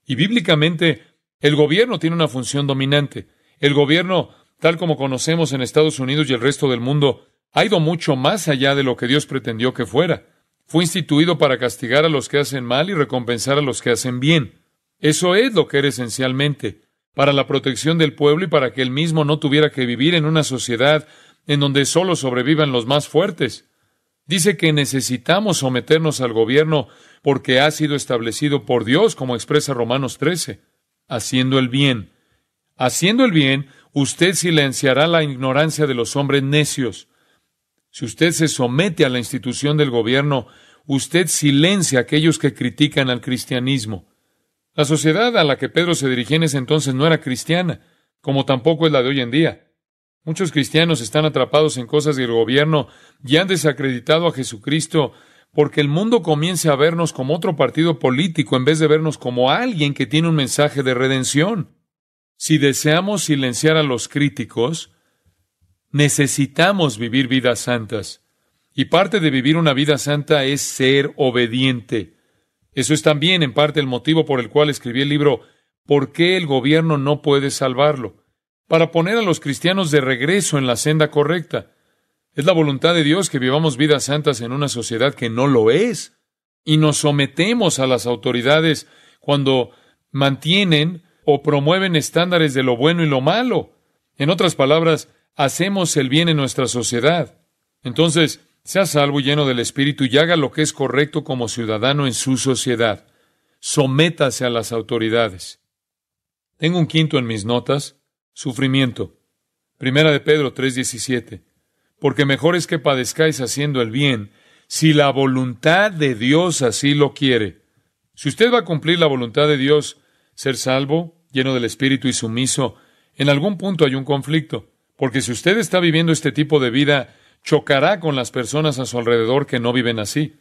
Y bíblicamente, el gobierno tiene una función dominante. El gobierno tal como conocemos en Estados Unidos y el resto del mundo, ha ido mucho más allá de lo que Dios pretendió que fuera. Fue instituido para castigar a los que hacen mal y recompensar a los que hacen bien. Eso es lo que era esencialmente, para la protección del pueblo y para que él mismo no tuviera que vivir en una sociedad en donde solo sobrevivan los más fuertes. Dice que necesitamos someternos al gobierno porque ha sido establecido por Dios, como expresa Romanos 13, haciendo el bien. Haciendo el bien usted silenciará la ignorancia de los hombres necios. Si usted se somete a la institución del gobierno, usted silencia a aquellos que critican al cristianismo. La sociedad a la que Pedro se dirigía en ese entonces no era cristiana, como tampoco es la de hoy en día. Muchos cristianos están atrapados en cosas del gobierno y han desacreditado a Jesucristo porque el mundo comience a vernos como otro partido político en vez de vernos como alguien que tiene un mensaje de redención. Si deseamos silenciar a los críticos, necesitamos vivir vidas santas. Y parte de vivir una vida santa es ser obediente. Eso es también en parte el motivo por el cual escribí el libro ¿Por qué el gobierno no puede salvarlo? Para poner a los cristianos de regreso en la senda correcta. Es la voluntad de Dios que vivamos vidas santas en una sociedad que no lo es. Y nos sometemos a las autoridades cuando mantienen o promueven estándares de lo bueno y lo malo. En otras palabras, hacemos el bien en nuestra sociedad. Entonces, sea salvo y lleno del Espíritu y haga lo que es correcto como ciudadano en su sociedad. Sométase a las autoridades. Tengo un quinto en mis notas. Sufrimiento. Primera de Pedro 3:17. Porque mejor es que padezcáis haciendo el bien, si la voluntad de Dios así lo quiere. Si usted va a cumplir la voluntad de Dios, ser salvo, lleno del Espíritu y sumiso, en algún punto hay un conflicto, porque si usted está viviendo este tipo de vida, chocará con las personas a su alrededor que no viven así,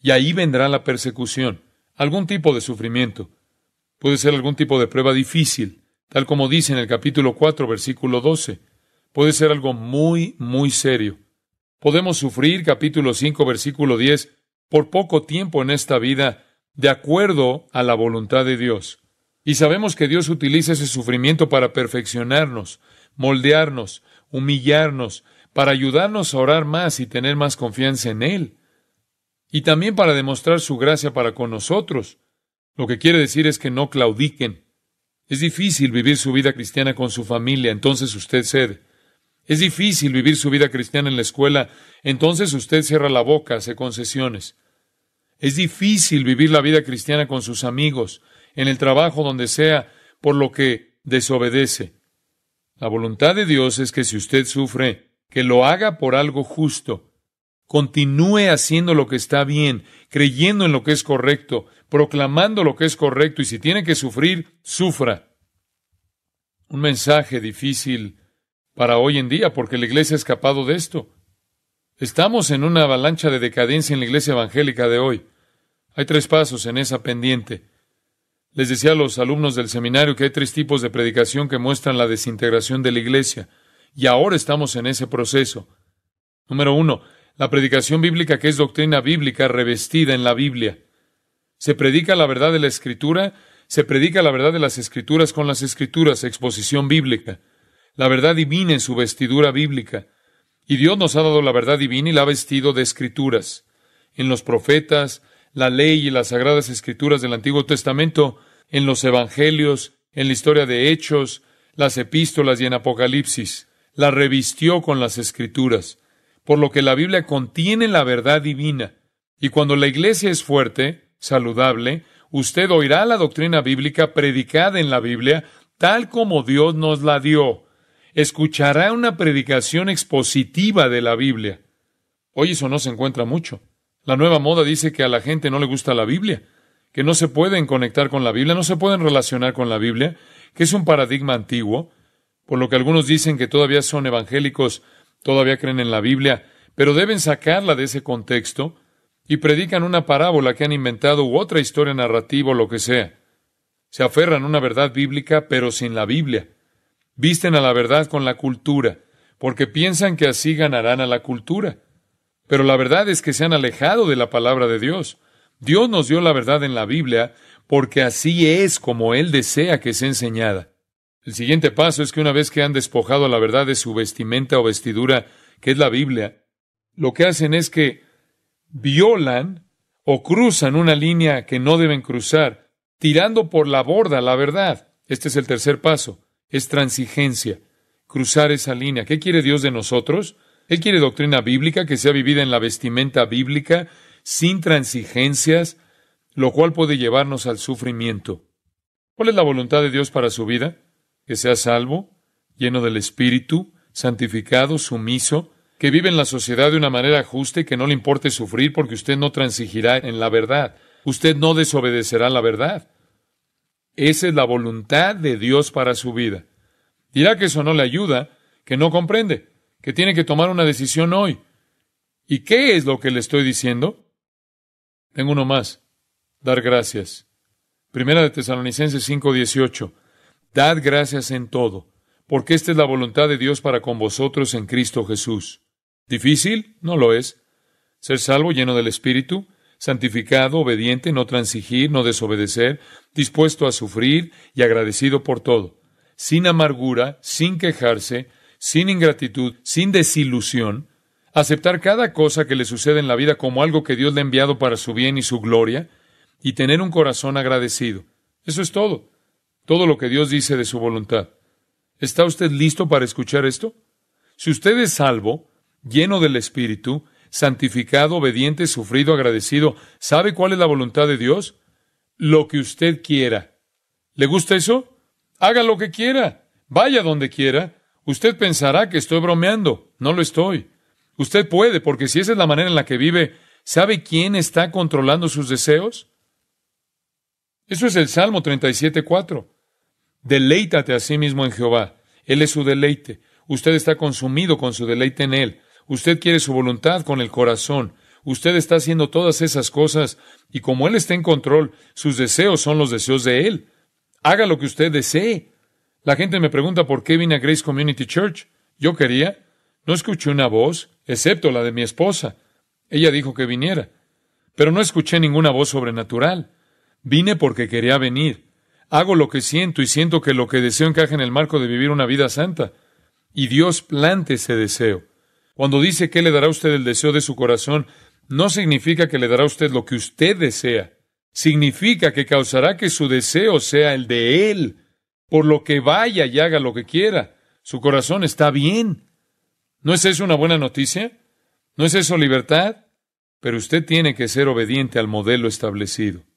y ahí vendrá la persecución, algún tipo de sufrimiento. Puede ser algún tipo de prueba difícil, tal como dice en el capítulo 4, versículo 12. Puede ser algo muy, muy serio. Podemos sufrir, capítulo 5, versículo 10, por poco tiempo en esta vida, de acuerdo a la voluntad de Dios. Y sabemos que Dios utiliza ese sufrimiento para perfeccionarnos, moldearnos, humillarnos, para ayudarnos a orar más y tener más confianza en Él. Y también para demostrar su gracia para con nosotros. Lo que quiere decir es que no claudiquen. Es difícil vivir su vida cristiana con su familia, entonces usted cede. Es difícil vivir su vida cristiana en la escuela, entonces usted cierra la boca, hace concesiones. Es difícil vivir la vida cristiana con sus amigos, en el trabajo, donde sea, por lo que desobedece. La voluntad de Dios es que si usted sufre, que lo haga por algo justo. Continúe haciendo lo que está bien, creyendo en lo que es correcto, proclamando lo que es correcto y si tiene que sufrir, sufra. Un mensaje difícil para hoy en día porque la iglesia ha escapado de esto. Estamos en una avalancha de decadencia en la iglesia evangélica de hoy. Hay tres pasos en esa pendiente. Les decía a los alumnos del seminario que hay tres tipos de predicación que muestran la desintegración de la iglesia, y ahora estamos en ese proceso. Número uno, la predicación bíblica que es doctrina bíblica revestida en la Biblia. Se predica la verdad de la escritura, se predica la verdad de las escrituras con las escrituras, exposición bíblica, la verdad divina en su vestidura bíblica. Y Dios nos ha dado la verdad divina y la ha vestido de escrituras, en los profetas, la ley y las sagradas escrituras del Antiguo Testamento, en los Evangelios, en la historia de Hechos, las epístolas y en Apocalipsis. La revistió con las escrituras, por lo que la Biblia contiene la verdad divina. Y cuando la iglesia es fuerte, saludable, usted oirá la doctrina bíblica predicada en la Biblia tal como Dios nos la dio. Escuchará una predicación expositiva de la Biblia. Hoy eso no se encuentra mucho. La nueva moda dice que a la gente no le gusta la Biblia, que no se pueden conectar con la Biblia, no se pueden relacionar con la Biblia, que es un paradigma antiguo, por lo que algunos dicen que todavía son evangélicos, todavía creen en la Biblia, pero deben sacarla de ese contexto y predican una parábola que han inventado u otra historia narrativa o lo que sea. Se aferran a una verdad bíblica, pero sin la Biblia. Visten a la verdad con la cultura, porque piensan que así ganarán a la cultura. Pero la verdad es que se han alejado de la palabra de Dios. Dios nos dio la verdad en la Biblia porque así es como Él desea que sea enseñada. El siguiente paso es que una vez que han despojado la verdad de su vestimenta o vestidura, que es la Biblia, lo que hacen es que violan o cruzan una línea que no deben cruzar, tirando por la borda la verdad. Este es el tercer paso, es transigencia, cruzar esa línea. ¿Qué quiere Dios de nosotros? Él quiere doctrina bíblica que sea vivida en la vestimenta bíblica, sin transigencias, lo cual puede llevarnos al sufrimiento. ¿Cuál es la voluntad de Dios para su vida? Que sea salvo, lleno del Espíritu, santificado, sumiso, que vive en la sociedad de una manera justa y que no le importe sufrir porque usted no transigirá en la verdad, usted no desobedecerá la verdad. Esa es la voluntad de Dios para su vida. Dirá que eso no le ayuda, que no comprende que tiene que tomar una decisión hoy. ¿Y qué es lo que le estoy diciendo? Tengo uno más. Dar gracias. Primera de Tesalonicenses 5:18. Dad gracias en todo, porque esta es la voluntad de Dios para con vosotros en Cristo Jesús. ¿Difícil? No lo es. Ser salvo, lleno del Espíritu, santificado, obediente, no transigir, no desobedecer, dispuesto a sufrir y agradecido por todo, sin amargura, sin quejarse, sin ingratitud, sin desilusión, aceptar cada cosa que le sucede en la vida como algo que Dios le ha enviado para su bien y su gloria, y tener un corazón agradecido. Eso es todo, todo lo que Dios dice de su voluntad. ¿Está usted listo para escuchar esto? Si usted es salvo, lleno del Espíritu, santificado, obediente, sufrido, agradecido, ¿sabe cuál es la voluntad de Dios? Lo que usted quiera. ¿Le gusta eso? Haga lo que quiera, vaya donde quiera, Usted pensará que estoy bromeando. No lo estoy. Usted puede, porque si esa es la manera en la que vive, ¿sabe quién está controlando sus deseos? Eso es el Salmo 37.4. Deleítate a sí mismo en Jehová. Él es su deleite. Usted está consumido con su deleite en Él. Usted quiere su voluntad con el corazón. Usted está haciendo todas esas cosas y como Él está en control, sus deseos son los deseos de Él. Haga lo que usted desee. La gente me pregunta por qué vine a Grace Community Church. Yo quería. No escuché una voz, excepto la de mi esposa. Ella dijo que viniera. Pero no escuché ninguna voz sobrenatural. Vine porque quería venir. Hago lo que siento y siento que lo que deseo encaje en el marco de vivir una vida santa. Y Dios plante ese deseo. Cuando dice que le dará usted el deseo de su corazón, no significa que le dará usted lo que usted desea. Significa que causará que su deseo sea el de Él por lo que vaya y haga lo que quiera. Su corazón está bien. ¿No es eso una buena noticia? ¿No es eso libertad? Pero usted tiene que ser obediente al modelo establecido.